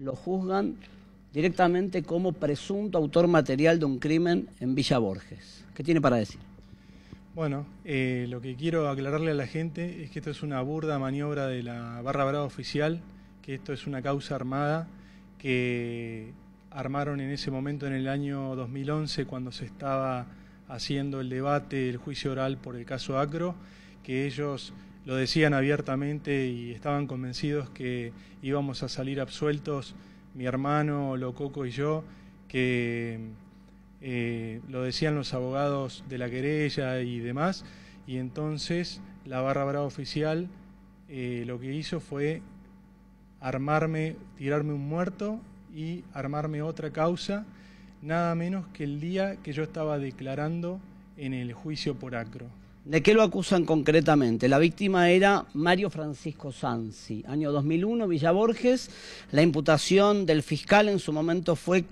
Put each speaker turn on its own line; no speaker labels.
lo juzgan directamente como presunto autor material de un crimen en Villa Borges. ¿Qué tiene para decir?
Bueno, eh, lo que quiero aclararle a la gente es que esto es una burda maniobra de la barra brava oficial, que esto es una causa armada que armaron en ese momento en el año 2011 cuando se estaba haciendo el debate, el juicio oral por el caso Acro que ellos lo decían abiertamente y estaban convencidos que íbamos a salir absueltos, mi hermano Lococo y yo, que eh, lo decían los abogados de la querella y demás, y entonces la barra brava oficial eh, lo que hizo fue armarme, tirarme un muerto y armarme otra causa, nada menos que el día que yo estaba declarando en el juicio por acro. ¿De qué lo acusan
concretamente? La víctima era Mario Francisco Sanzi, año 2001, Villa Borges. La imputación del fiscal en su momento fue que...